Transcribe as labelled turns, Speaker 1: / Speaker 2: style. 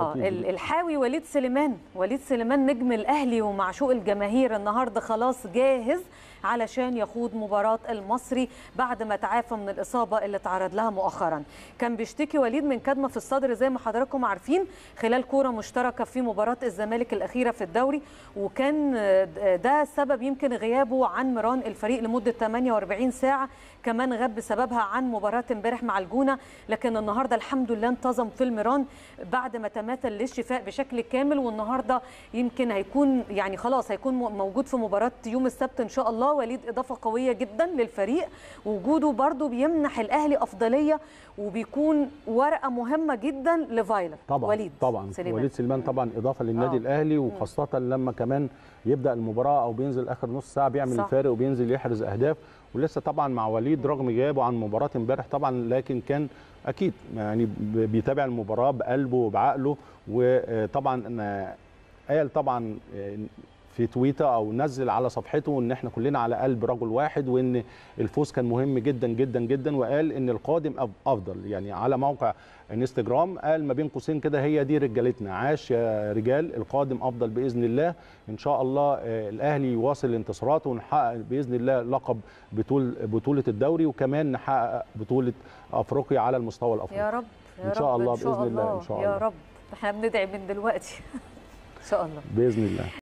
Speaker 1: آه، الحاوي وليد سليمان وليد سليمان نجم الاهلي ومعشوق الجماهير النهارده خلاص جاهز علشان يخوض مباراه المصري بعد ما تعافى من الاصابه اللي تعرض لها مؤخرا كان بيشتكي وليد من كدمه في الصدر زي ما حضراتكم عارفين خلال كوره مشتركه في مباراه الزمالك الاخيره في الدوري وكان ده سبب يمكن غيابه عن مران الفريق لمده 48 ساعه كمان غاب بسببها عن مباراه امبارح مع الجونه لكن النهارده الحمد لله انتظم في المران بعد ما تم عامه للشفاء بشكل كامل والنهارده يمكن هيكون يعني خلاص هيكون موجود في مباراه يوم السبت ان شاء الله وليد اضافه قويه جدا للفريق وجوده برده بيمنح الاهلي افضليه وبيكون ورقه مهمه جدا لفايلر
Speaker 2: طبعا وليد طبعا سليمان. وليد سليمان طبعا اضافه للنادي آه. الاهلي وخاصه لما كمان يبدا المباراه او بينزل اخر نص ساعه بيعمل صح. الفارق وبينزل يحرز اهداف ولسه طبعا مع وليد رغم غيابه عن مباراه امبارح طبعا لكن كان اكيد يعني بيتابع المباراه بقلبه وبعقله وطبعا قال طبعا في تويتر او نزل على صفحته ان احنا كلنا على قلب رجل واحد وان الفوز كان مهم جدا جدا جدا وقال ان القادم افضل يعني على موقع انستجرام قال ما بين قوسين كده هي دي رجالتنا عاش يا رجال القادم افضل باذن الله ان شاء الله آه، الاهلي يواصل انتصاراته ونحقق باذن الله لقب بطول بطوله الدوري وكمان نحقق بطوله افريقيا على المستوى الافريقي يا رب يا ان شاء الله باذن الله, الله ان شاء الله يا رب
Speaker 1: احنا بندعي من دلوقتي ان شاء الله
Speaker 2: باذن الله